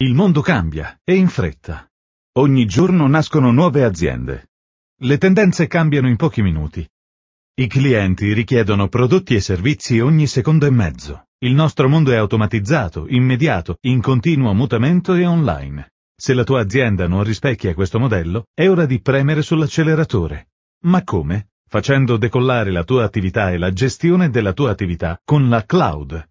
Il mondo cambia, e in fretta. Ogni giorno nascono nuove aziende. Le tendenze cambiano in pochi minuti. I clienti richiedono prodotti e servizi ogni secondo e mezzo. Il nostro mondo è automatizzato, immediato, in continuo mutamento e online. Se la tua azienda non rispecchia questo modello, è ora di premere sull'acceleratore. Ma come? Facendo decollare la tua attività e la gestione della tua attività con la cloud.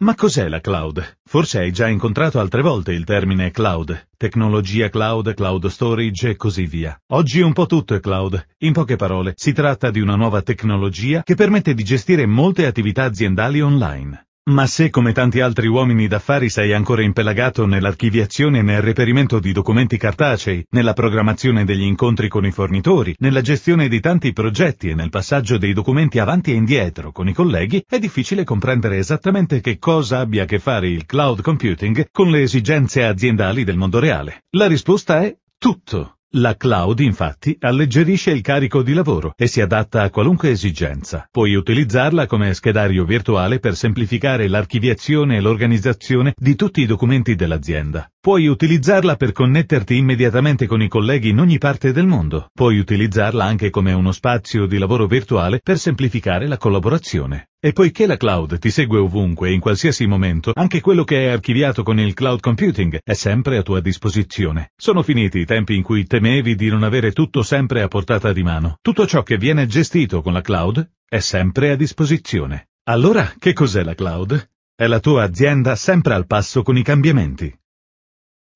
Ma cos'è la cloud? Forse hai già incontrato altre volte il termine cloud, tecnologia cloud, cloud storage e così via. Oggi un po' tutto è cloud. In poche parole, si tratta di una nuova tecnologia che permette di gestire molte attività aziendali online. Ma se come tanti altri uomini d'affari sei ancora impelagato nell'archiviazione e nel reperimento di documenti cartacei, nella programmazione degli incontri con i fornitori, nella gestione di tanti progetti e nel passaggio dei documenti avanti e indietro con i colleghi, è difficile comprendere esattamente che cosa abbia a che fare il cloud computing con le esigenze aziendali del mondo reale. La risposta è tutto. La cloud infatti alleggerisce il carico di lavoro e si adatta a qualunque esigenza. Puoi utilizzarla come schedario virtuale per semplificare l'archiviazione e l'organizzazione di tutti i documenti dell'azienda. Puoi utilizzarla per connetterti immediatamente con i colleghi in ogni parte del mondo. Puoi utilizzarla anche come uno spazio di lavoro virtuale per semplificare la collaborazione. E poiché la cloud ti segue ovunque e in qualsiasi momento, anche quello che è archiviato con il cloud computing è sempre a tua disposizione. Sono finiti i tempi in cui temevi di non avere tutto sempre a portata di mano. Tutto ciò che viene gestito con la cloud è sempre a disposizione. Allora, che cos'è la cloud? È la tua azienda sempre al passo con i cambiamenti.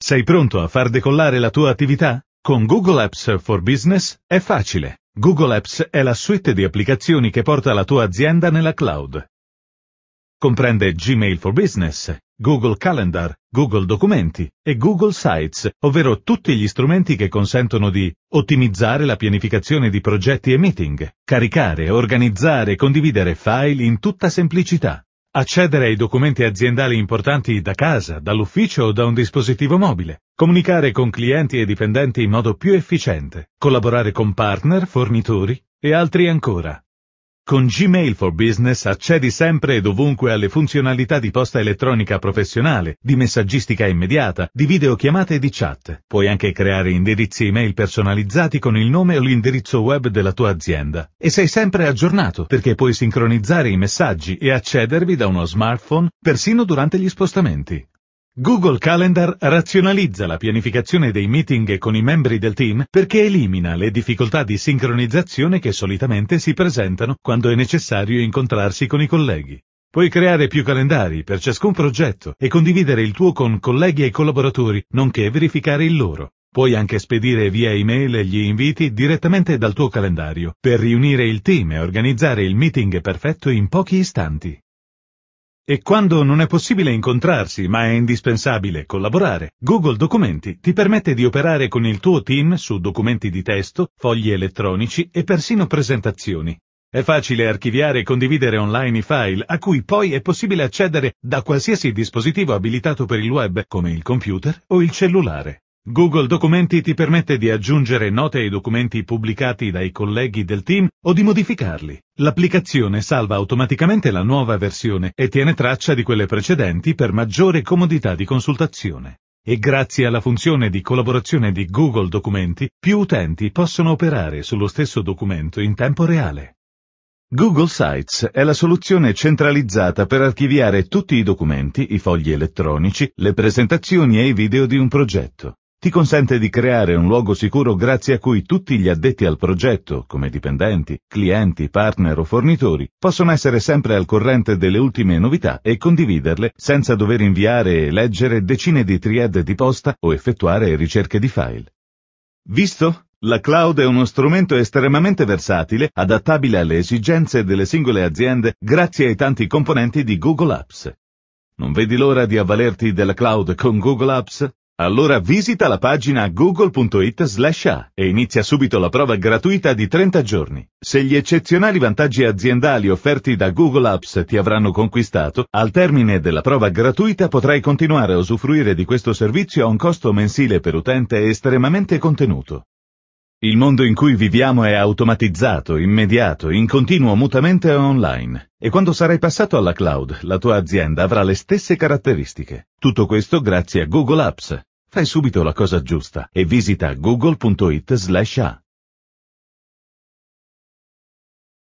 Sei pronto a far decollare la tua attività? Con Google Apps for Business è facile. Google Apps è la suite di applicazioni che porta la tua azienda nella cloud. Comprende Gmail for Business, Google Calendar, Google Documenti e Google Sites, ovvero tutti gli strumenti che consentono di ottimizzare la pianificazione di progetti e meeting, caricare, organizzare e condividere file in tutta semplicità, accedere ai documenti aziendali importanti da casa, dall'ufficio o da un dispositivo mobile, comunicare con clienti e dipendenti in modo più efficiente, collaborare con partner, fornitori e altri ancora. Con Gmail for Business accedi sempre e dovunque alle funzionalità di posta elettronica professionale, di messaggistica immediata, di videochiamate e di chat. Puoi anche creare indirizzi email personalizzati con il nome o l'indirizzo web della tua azienda. E sei sempre aggiornato perché puoi sincronizzare i messaggi e accedervi da uno smartphone persino durante gli spostamenti. Google Calendar razionalizza la pianificazione dei meeting con i membri del team perché elimina le difficoltà di sincronizzazione che solitamente si presentano quando è necessario incontrarsi con i colleghi. Puoi creare più calendari per ciascun progetto e condividere il tuo con colleghi e collaboratori, nonché verificare il loro. Puoi anche spedire via email gli inviti direttamente dal tuo calendario per riunire il team e organizzare il meeting perfetto in pochi istanti. E quando non è possibile incontrarsi ma è indispensabile collaborare, Google Documenti ti permette di operare con il tuo team su documenti di testo, fogli elettronici e persino presentazioni. È facile archiviare e condividere online i file a cui poi è possibile accedere da qualsiasi dispositivo abilitato per il web come il computer o il cellulare. Google Documenti ti permette di aggiungere note ai documenti pubblicati dai colleghi del team o di modificarli. L'applicazione salva automaticamente la nuova versione e tiene traccia di quelle precedenti per maggiore comodità di consultazione. E grazie alla funzione di collaborazione di Google Documenti, più utenti possono operare sullo stesso documento in tempo reale. Google Sites è la soluzione centralizzata per archiviare tutti i documenti, i fogli elettronici, le presentazioni e i video di un progetto ti consente di creare un luogo sicuro grazie a cui tutti gli addetti al progetto, come dipendenti, clienti, partner o fornitori, possono essere sempre al corrente delle ultime novità e condividerle senza dover inviare e leggere decine di triad di posta o effettuare ricerche di file. Visto? La cloud è uno strumento estremamente versatile, adattabile alle esigenze delle singole aziende grazie ai tanti componenti di Google Apps. Non vedi l'ora di avvalerti della cloud con Google Apps? Allora visita la pagina google.it slash A e inizia subito la prova gratuita di 30 giorni. Se gli eccezionali vantaggi aziendali offerti da Google Apps ti avranno conquistato, al termine della prova gratuita potrai continuare a usufruire di questo servizio a un costo mensile per utente estremamente contenuto. Il mondo in cui viviamo è automatizzato, immediato, in continuo mutamento online. E quando sarai passato alla cloud, la tua azienda avrà le stesse caratteristiche. Tutto questo grazie a Google Apps. Fai subito la cosa giusta e visita google.it slash a.